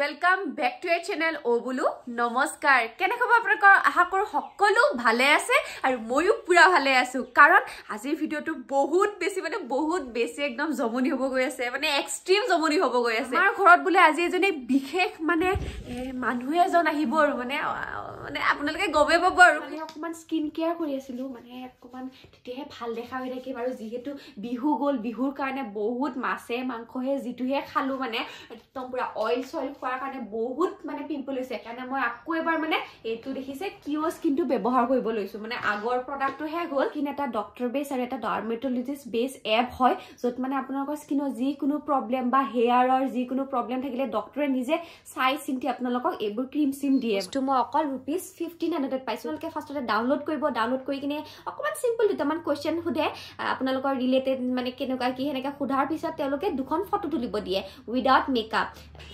Welcome back to your channel অবুলু নমস্কাৰ কেনেকুৱা আপোনালোকৰ আশা কৰোঁ সকলো ভালে আছে আৰু ময়ো পূৰা ভালে আছোঁ কাৰণ আজিৰ ভিডিঅ'টো বহুত বেছি মানে বহুত বেছি একদম জমনি হ'ব গৈ আছে মানে এক্সট্ৰিম জমনি হ'ব গৈ আছে আমাৰ ঘৰত বোলে আজি এজনী বিশেষ মানে মানুহ এজন আহিব আৰু মানে মানে আপোনালোকে গমেই পাব আৰু মানে অকণমান স্কিন কেয়াৰ কৰি আছিলোঁ মানে অকণমান তেতিয়াহে ভাল দেখা হৈ থাকিম আৰু যিহেতু বিহু গ'ল বিহুৰ কাৰণে বহুত মাছে মাংসহে যিটোহে খালোঁ মানে একদম পূৰা অইল চইল কৰাৰ কাৰণে বহুত মানে পিম্পল হৈছে কাৰণে মই আকৌ এবাৰ মানে এইটো দেখিছে কিঅ' স্কিনটো ব্যৱহাৰ কৰিব লৈছো মানে আগৰ প্ৰডাক্টটো শেষ হ'ল কিন্তু এটা ডক্টৰ বেছ আৰু এটা ডাৰ্মেটলজিষ্ট বেছ এপ হয় য'ত মানে আপোনালোকৰ স্কিনৰ যিকোনো প্ৰব্লেম বা হেয়াৰৰ যিকোনো প্ৰব্লেম থাকিলে ডক্টৰে নিজে চাই চিন্তি আপোনালোকক এইবোৰ ক্ৰীম চিম দিয়ে যিটো মই অকল ৰুপিজ ফিফটিন হাণ্ড্ৰেড পাইছোঁ আপোনালোকে ফাৰ্ষ্টতে ডাউনলোড কৰিব ডাউনলোড কৰি কিনে অকণমান চিম্পল দুটামান কুৱেশ্যন সোধে আপোনালোকৰ ৰিলেটেড মানে কেনেকুৱা কি সেনেকৈ সোধাৰ পিছত তেওঁলোকে দুখন ফটো তুলিব দিয়ে উইদাউট মেকআপ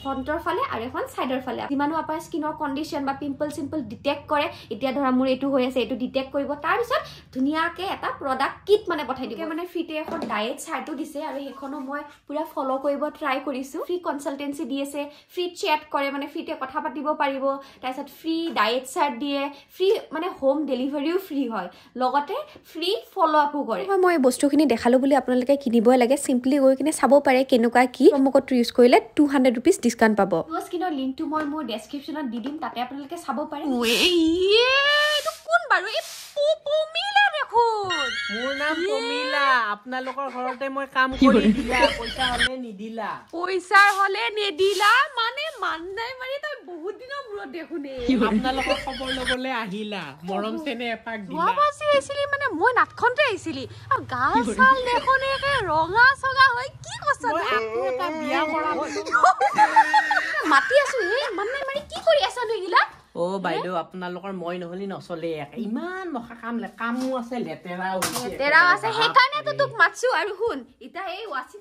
ফ্ৰণ্টৰ ফালে ফালে আৰু এখন সাইডৰ ফালে যিমানো আপোনাৰ স্কিনৰ কণ্ডিশ্যন বা পিম্পল চিম্পল ডিটেক্ট কৰে এতিয়া ধৰা মোৰ এইটো হৈ আছে এইটো ডিটেক্ট কৰিব তাৰপিছত ধুনীয়াকে এটা প্ৰডাক্ট কিট মানে পঠাই দিব মানে ফ্ৰীতে এখন ডায়েট চাৰ্টো দিছে আৰু সেইখনো মই পুৰা ফল' কৰিব ট্ৰাই কৰিছোঁ ফ্ৰী কনচালটেঞ্চি দি আছে ফ্ৰী চেট কৰে মানে ফ্ৰীতে কথা পাতিব পাৰিব তাৰপিছত ফ্ৰী ডায়েট চাৰ্ট দিয়ে ফ্ৰী মানে হোম ডেলিভাৰীও ফ্ৰী হয় লগতে ফ্ৰী ফল' আপো কৰে হয় মই বস্তুখিনি দেখালোঁ বুলি আপোনালোকে কিনিবই লাগে চিম্পলি গৈ কিনে চাব পাৰে কেনেকুৱা কি প্ৰম' ইউজ কৰিলে টু হাণ্ড্ৰেড ৰুপিজ ডিচকাউণ্ট পাব অপ্ল' স্কিনৰ লিংকটো মই মোৰ ডেছক্ৰিপশ্যনত দি দিম তাতে আপোনালোকে চাব পাৰে কোন বাৰু এই পমিলা দেখোন মোৰ নাম পমিলা আপোনালোকৰ ঘৰতে মই কাম কৰি দিলা পইচা হলে নিদিলা পইচা হলে নিদিলা মানে মান্নাই মাৰি তই বহুত দিনৰ মূৰত দেখোন আপোনালোকৰ খবৰ ল'বলৈ আহিলা মৰম চেনে এপাক দিলা মই বাছি আহিছিলি মানে মই নাটখনতে আহিছিলি আৰু গা চাল দেখোন একে ৰঙা চগা হৈ কি কৈছ মই আকৌ এটা বিয়া কৰা হ'লো মাতি আছো হে মানে মানে কি কৰি আছা নহয় এইগিলা অ বাইদেউ আপোনালোকৰ মই নহলি নচলে ইমান মশা কাম কামো আছে লেতেৰাও লেতেৰাও আছে সেইকাৰণেতো তোক মাতছো আৰু শুন এতিয়া এই ৱাচিং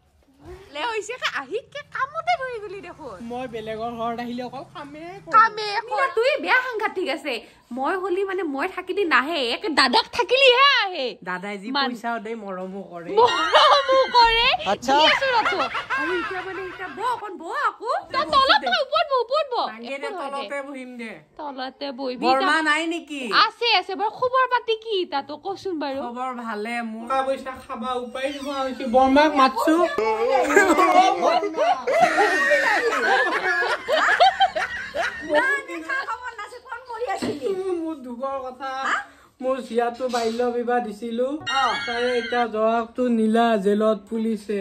লে হৈছে আহি কে কামতে ধৰি গলি দেখোন মই বেলেগৰ ঘৰত আহিলে অকল কামে কামে তুই বেয়া সাংঘাতিক আছে মই হলি মানে মই থাকিলি নাহে এক দাদাক থাকিলিহে আহে দাদাই যি পইচা দেই মৰমো কৰে কৰে আচ্ছা সুৰাতো আমি এটা মানে এটা বহ কোন বহ আকু তা তলত তই ওপৰত বহ ওপৰত বহ আগে না তলতে বহিম দে তলতে বহি বৰমা নাই নেকি আছে আছে বৰ খবৰ পাতি কি তা তো কচোন বাৰু খবৰ ভালে মুৰা বৈছা খাবা উপায় নহয় হৈছে বৰমা মাতছো না না খাবা না সে কোন মৰি আছে মোৰ দুগৰ কথা মোৰ চিয়াটো বাল্য বিবাহ দিছিলো তাৰে এতিয়া জহাক তো নীলা জেলত ফুলিছে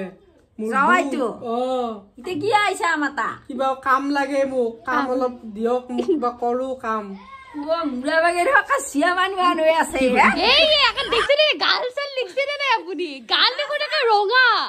ৰঙা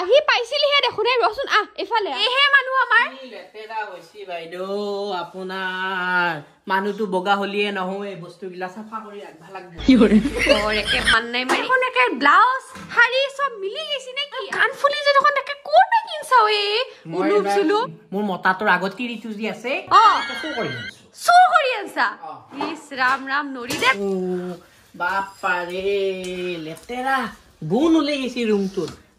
আহি পাইছিলহে দেখোন এই ৰচোন আহ এইফালে এইহে মানুহ আমাৰ লেতেৰা হৈছে বাইদেউ আপোনাৰ মানুহটো বগা হলিয়ে নহয় এই বস্তু গিলা চাফা কৰি আগভাগ ব্লাউজ শাৰী চব মিলি গৈছে নেকি কাণফুলি যে দেখোন কত মোৰ মতাটোৰ আগত কি ঋতু যি আছে বাপ পাৰে লেতেৰা গুণ ওলাই গৈছে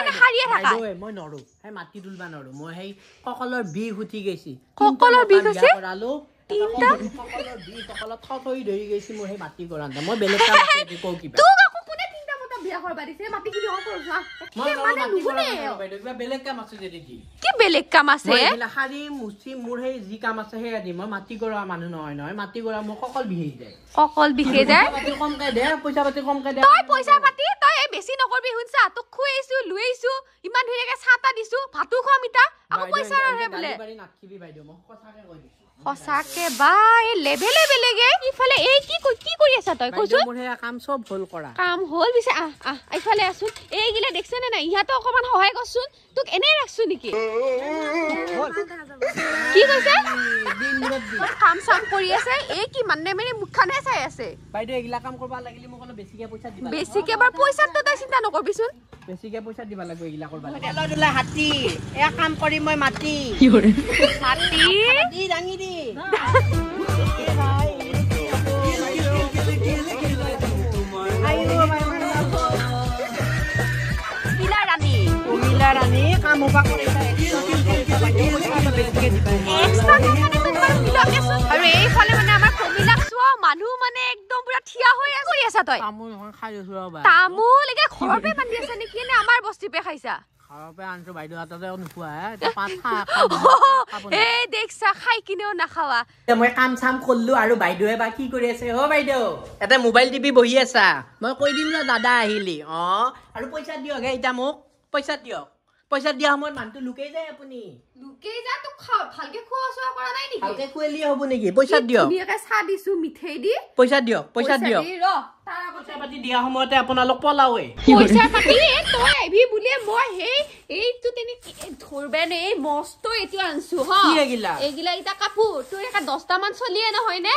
মই নৰো সেই মাটি তুলবা নৰো মই সেই ককলৰ বিষি গৈছে বিষি মোৰ সেই মাটি গৰাক কিবা ইমান ধুনীয়াকে চাহ তাহ দিছো ভাতো খোৱাম ইতা আকৌ পইচা নাথাকিবি বাইদেউ মই কথাকে কৈ দিছো সঁচাকে বা এই লেভেলে বেলেগে ইফালে এই কি কি কৰি আছা তই কৈছোঁ কাম চব হ'ল কৰা কাম হ'ল পিছে আহ আহ ইফালে আছো এইগিলা দেখছে নে নাই ইহঁতক অকমান সহায় কৰচোন তোক এনেই ৰাখছো নেকি কি কৈছে চাই আছে এইগিলা কাম কৰিব লাগিলে বাৰু পইচাটো kamu pakai Extra ini kan, kan itu baru bilangnya Hari, kalau mana তই তামো লাগে খৰপে বান্ধি আছে নেকি নে আমাৰ বস্তিপে খাইছা মোবাইল টিপি বহি আছা মই কৈ দিম ন দাদা আহিলি অ আৰু পইচা দিয়ক এতিয়া মোক পইচা দিয়ক পইচা দিয়া সময়ত মানুহটো লুকেই যায় আপুনি লুকেই যা তোক ভালকে খোৱা চোৱা কৰা নাই নেকি ভালকে খুৱাই হ'ব নেকি পইচা দিয়ক ধুনীয়াকে চাহ দিছো মিঠাই দি পইচা দিয়ক পইচা দিয়ক এইগিলা এটা কাপোৰ তোৰ দহটামান চলিয়ে নহয়নে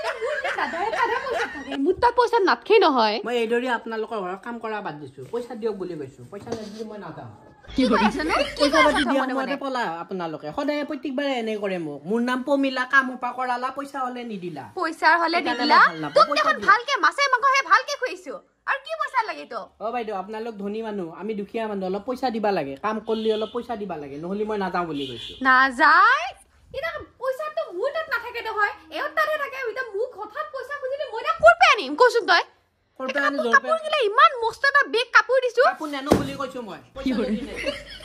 মুটা পইচা নাথকেই নহয় মই এইদৰে আপোনালোকৰ ঘৰত কাম কৰা বাদ দিছো পইচা দিয়ক বুলি কৈছো পইচা নিদিলে মই নাযাওঁ আপোনালোক ধনী মানুহ আমি দুখীয়া মানুহ অলপ পইচা দিবা লাগে কাম কৰিলে অলপ পইচা দিবা লাগে নহলি মই নাযাওঁ বুলি কৈছো নাযায় ইতা পয়সাটো মুত নাথাকে তো হয় এত তাৰে থাকে ইতা মু কথা পয়সা খুজিলে মইটা কৰ পে আনিম কৈছোঁ তই কৰ পে আনিম কাপোৰ গিলা ইমান মস্তা বেগ কাপোৰ দিছোঁ কাপোৰ নেনো বুলি কৈছোঁ মই পয়সা দিনে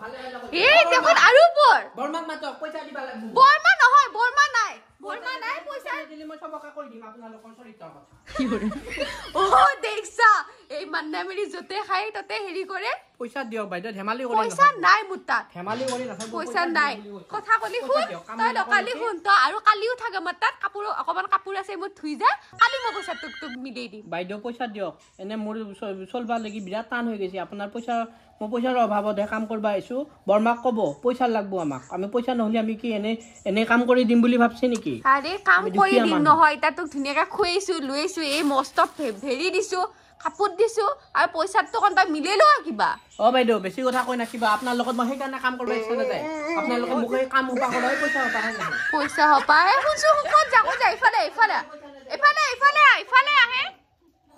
দেখো আৰু পঢ় বৰমাক মাতক পইচা দিব লাগিব বৰমা নহয় বৰমা নাই বৰমা নাই পইচা দিলে মই চবকা কৈ দিম আপোনালোকৰ চৰিত্ৰৰ কথা আপোনাৰ পইচা মই পইচাৰ অভাৱত কাম কৰিব আহিছোঁ বৰমাক ক'ব পইচা লাগব আমাক আমি পইচা নহ'লে আমি কি এনে এনে কাম কৰি দিম বুলি ভাবছে নেকি আৰে কাম কৰি দিম নহয় এতিয়া তোক ধুনীয়াকৈ খুৱাইছোঁ লৈছোঁ এই মস্ত ভেৰি দিছোঁ কাপোৰ দিছোঁ আৰু পইচাটো অকণ তই মিলাই লওঁ কিবা অ বাইদেউ বেছি কথা কৈ নাথাকিবা আপোনাৰ লগত মই সেইকাৰণে কাম কৰিব ইচ্ছা নাযায় আপোনালোকে মোক সেই কাম সোপা কৰে পইচা সপা পইচা সপা এই শুনছোঁ শুকত যাওঁ যা এইফালে এইফালে এইফালে এইফালে আহে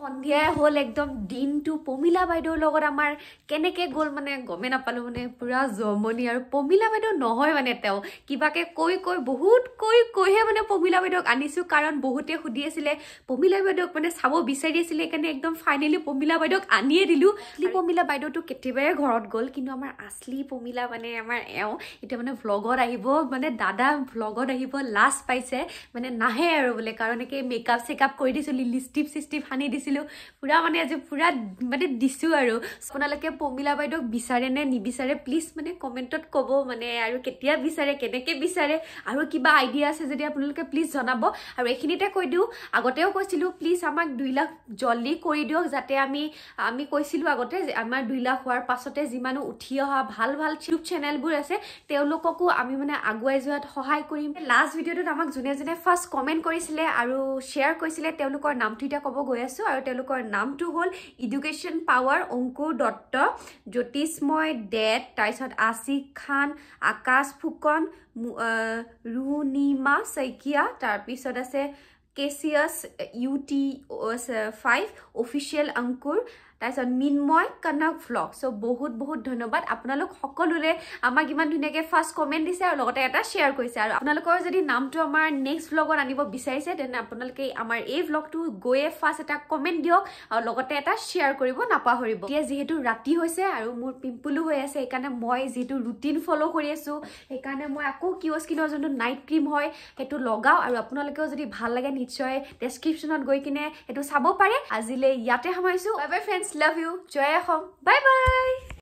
সন্ধিয়াই হ'ল একদম দিনটো পমিলা বাইদেউৰ লগত আমাৰ কেনেকৈ গ'ল মানে গমেই নাপালোঁ মানে পূৰা জমনি আৰু পমিলা বাইদেউ নহয় মানে তেওঁ কিবাকে কৈ কৈ বহুত কৈ কৈহে মানে পমিলা বাইদেউক আনিছোঁ কাৰণ বহুতে সুধি আছিলে পমিলা বাইদেউক মানে চাব বিচাৰি আছিলে সেইকাৰণে একদম ফাইনেলি পমিলা বাইদেউক আনিয়ে দিলোঁ আচলি পমিলা বাইদেউটো কেতিয়াবাই ঘৰত গ'ল কিন্তু আমাৰ আচলি পমিলা মানে আমাৰ এওঁ এতিয়া মানে ভ্লগত আহিব মানে দাদা ভ্লগত আহিব লাষ্ট পাইছে মানে নাহে আৰু বোলে কাৰণ একে মেকআপ চেকআপ কৰি দিছোঁ লিষ্টিপ চিষ্টিপ সানি দিছিলোঁ দিছিলোঁ পূৰা মানে আজি পূৰা মানে দিছো আৰু আপোনালোকে পমিলা বাইদেউক বিচাৰে নে নিবিচাৰে প্লিজ মানে কমেণ্টত ক'ব মানে আৰু কেতিয়া বিচাৰে কেনেকৈ বিচাৰে আৰু কিবা আইডিয়া আছে যদি আপোনালোকে প্লিজ জনাব আৰু এইখিনিতে কৈ দিওঁ আগতেও কৈছিলোঁ প্লিজ আমাক দুই লাখ জলদি কৰি দিয়ক যাতে আমি আমি কৈছিলোঁ আগতে যে আমাৰ দুই লাখ হোৱাৰ পাছতে যিমানো উঠি অহা ভাল ভাল ইউটিউব চেনেলবোৰ আছে তেওঁলোককো আমি মানে আগুৱাই যোৱাত সহায় কৰিম লাষ্ট ভিডিঅ'টোত আমাক যোনে যোনে ফাৰ্ষ্ট কমেণ্ট কৰিছিলে আৰু শ্বেয়াৰ কৰিছিলে তেওঁলোকৰ নামটো এতিয়া ক'ব গৈ আছোঁ আৰু তেওঁলোকৰ নামটো হ'ল ইডুকেশ্যন পাৱাৰ অংকুৰ দত্ত জ্যোতিষময় ডেট তাৰপিছত আশিক খান আকাশ ফুকন ৰুণিমা শইকীয়া তাৰপিছত আছে কেচিয়াছ U T five official Ankur তাৰপিছত মিনময় কনক ফ্লগ চ' বহুত বহুত ধন্যবাদ আপোনালোক সকলোৰে আমাক ইমান ধুনীয়াকৈ ফাৰ্ষ্ট কমেণ্ট দিছে আৰু লগতে এটা শ্বেয়াৰ কৰিছে আৰু আপোনালোকৰ যদি নামটো আমাৰ নেক্সট ব্লগত আনিব বিচাৰিছে তেনে আপোনালোকে আমাৰ এই ভ্লগটো গৈয়ে ফাৰ্ষ্ট এটা কমেণ্ট দিয়ক আৰু লগতে এটা শ্বেয়াৰ কৰিব নাপাহৰিব এতিয়া যিহেতু ৰাতি হৈছে আৰু মোৰ পিম্পলো হৈ আছে সেইকাৰণে মই যিটো ৰুটিন ফ'ল' কৰি আছোঁ সেইকাৰণে মই আকৌ কিয় স্কিনৰ যোনটো নাইট ক্ৰীম হয় সেইটো লগাওঁ আৰু আপোনালোকেও যদি ভাল লাগে নিশ্চয় ডেছক্ৰিপশ্যনত গৈ কিনে সেইটো চাব পাৰে আজিলৈ ইয়াতে সামৰিছোঁ ever friends Love you. Joy at home. Bye bye.